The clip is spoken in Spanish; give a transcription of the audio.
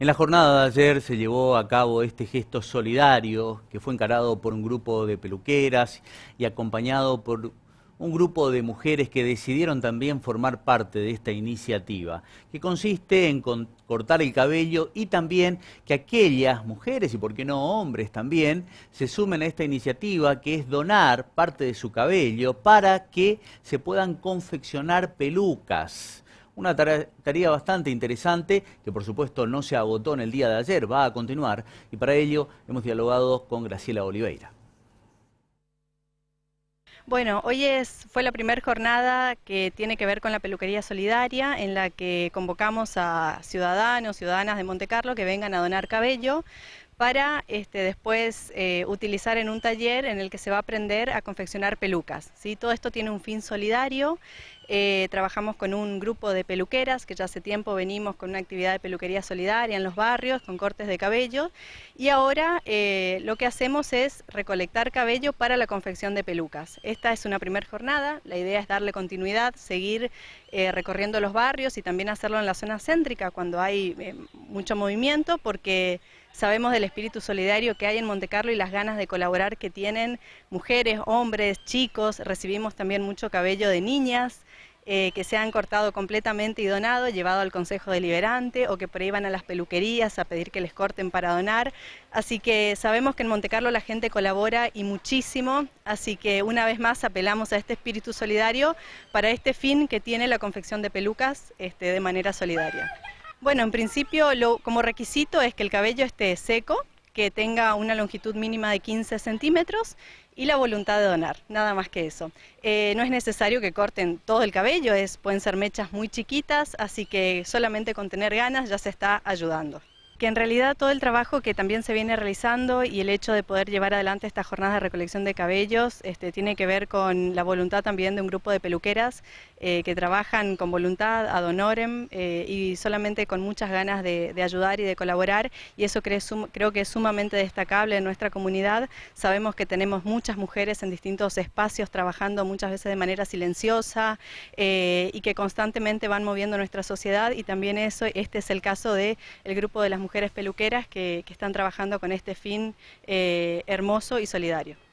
En la jornada de ayer se llevó a cabo este gesto solidario que fue encarado por un grupo de peluqueras y acompañado por un grupo de mujeres que decidieron también formar parte de esta iniciativa, que consiste en cortar el cabello y también que aquellas mujeres y, por qué no, hombres también, se sumen a esta iniciativa que es donar parte de su cabello para que se puedan confeccionar pelucas una tarea bastante interesante que por supuesto no se agotó en el día de ayer, va a continuar y para ello hemos dialogado con Graciela Oliveira. Bueno, hoy es, fue la primera jornada que tiene que ver con la peluquería solidaria, en la que convocamos a ciudadanos, ciudadanas de Monte Carlo que vengan a donar cabello para este, después eh, utilizar en un taller en el que se va a aprender a confeccionar pelucas. ¿sí? Todo esto tiene un fin solidario eh, trabajamos con un grupo de peluqueras que ya hace tiempo venimos con una actividad de peluquería solidaria en los barrios, con cortes de cabello. Y ahora eh, lo que hacemos es recolectar cabello para la confección de pelucas. Esta es una primera jornada, la idea es darle continuidad, seguir eh, recorriendo los barrios y también hacerlo en la zona céntrica cuando hay mucho movimiento, porque sabemos del espíritu solidario que hay en Montecarlo y las ganas de colaborar que tienen mujeres, hombres, chicos. Recibimos también mucho cabello de niñas. Eh, que se han cortado completamente y donado, llevado al Consejo Deliberante o que por a las peluquerías a pedir que les corten para donar. Así que sabemos que en Montecarlo la gente colabora y muchísimo, así que una vez más apelamos a este espíritu solidario para este fin que tiene la confección de pelucas este, de manera solidaria. Bueno, en principio lo, como requisito es que el cabello esté seco, que tenga una longitud mínima de 15 centímetros y la voluntad de donar, nada más que eso. Eh, no es necesario que corten todo el cabello, es, pueden ser mechas muy chiquitas, así que solamente con tener ganas ya se está ayudando que en realidad todo el trabajo que también se viene realizando y el hecho de poder llevar adelante esta jornada de recolección de cabellos este, tiene que ver con la voluntad también de un grupo de peluqueras eh, que trabajan con voluntad, ad honorem eh, y solamente con muchas ganas de, ayudar y de colaborar y eso creo, que es sumamente destacable en nuestra comunidad. Sabemos que tenemos muchas mujeres en distintos espacios trabajando muchas veces de manera silenciosa eh, y que constantemente van moviendo nuestra sociedad y también eso, este es el caso del el grupo de las mujeres peluqueras que están trabajando con este fin hermoso y solidario.